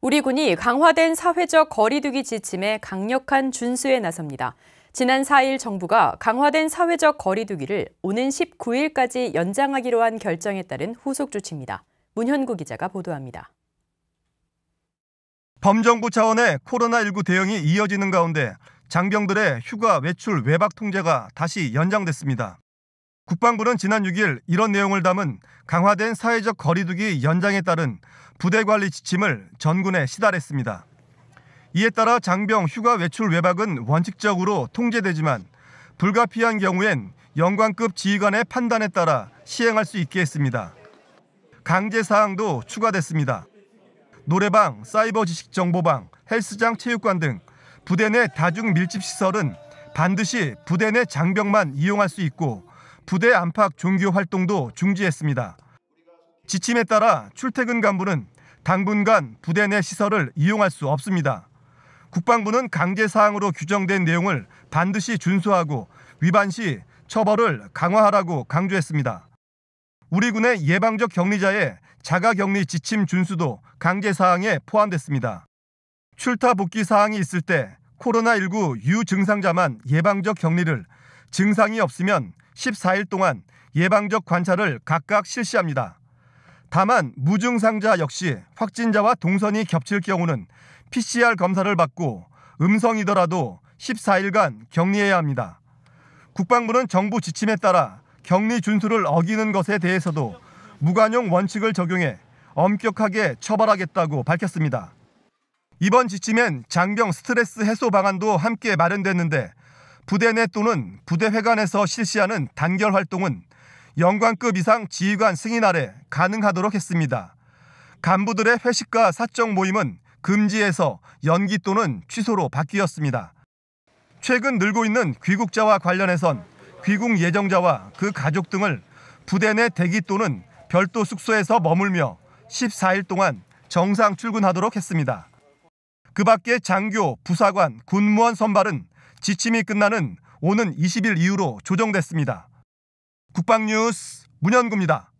우리 군이 강화된 사회적 거리두기 지침에 강력한 준수에 나섭니다. 지난 4일 정부가 강화된 사회적 거리두기를 오는 19일까지 연장하기로 한 결정에 따른 후속 조치입니다. 문현구 기자가 보도합니다. 범정부 차원의 코로나19 대응이 이어지는 가운데 장병들의 휴가 외출 외박 통제가 다시 연장됐습니다. 국방부는 지난 6일 이런 내용을 담은 강화된 사회적 거리두기 연장에 따른 부대 관리 지침을 전군에 시달했습니다. 이에 따라 장병 휴가 외출 외박은 원칙적으로 통제되지만 불가피한 경우엔 연관급 지휘관의 판단에 따라 시행할 수 있게 했습니다. 강제 사항도 추가됐습니다. 노래방, 사이버 지식 정보방, 헬스장, 체육관 등 부대 내 다중 밀집 시설은 반드시 부대 내 장병만 이용할 수 있고 부대 안팎 종교 활동도 중지했습니다. 지침에 따라 출퇴근 간부는 당분간 부대 내 시설을 이용할 수 없습니다. 국방부는 강제 사항으로 규정된 내용을 반드시 준수하고 위반 시 처벌을 강화하라고 강조했습니다. 우리 군의 예방적 격리자의 자가 격리 지침 준수도 강제 사항에 포함됐습니다. 출타 복귀 사항이 있을 때 코로나19 유증상자만 예방적 격리를 증상이 없으면 14일 동안 예방적 관찰을 각각 실시합니다. 다만 무증상자 역시 확진자와 동선이 겹칠 경우는 PCR 검사를 받고 음성이더라도 14일간 격리해야 합니다. 국방부는 정부 지침에 따라 격리 준수를 어기는 것에 대해서도 무관용 원칙을 적용해 엄격하게 처벌하겠다고 밝혔습니다. 이번 지침엔 장병 스트레스 해소 방안도 함께 마련됐는데 부대 내 또는 부대회관에서 실시하는 단결 활동은 영관급 이상 지휘관 승인 아래 가능하도록 했습니다. 간부들의 회식과 사적 모임은 금지에서 연기 또는 취소로 바뀌었습니다. 최근 늘고 있는 귀국자와 관련해선 귀국 예정자와 그 가족 등을 부대 내 대기 또는 별도 숙소에서 머물며 14일 동안 정상 출근하도록 했습니다. 그 밖에 장교, 부사관, 군무원 선발은 지침이 끝나는 오는 20일 이후로 조정됐습니다. 국방뉴스 문현구입니다.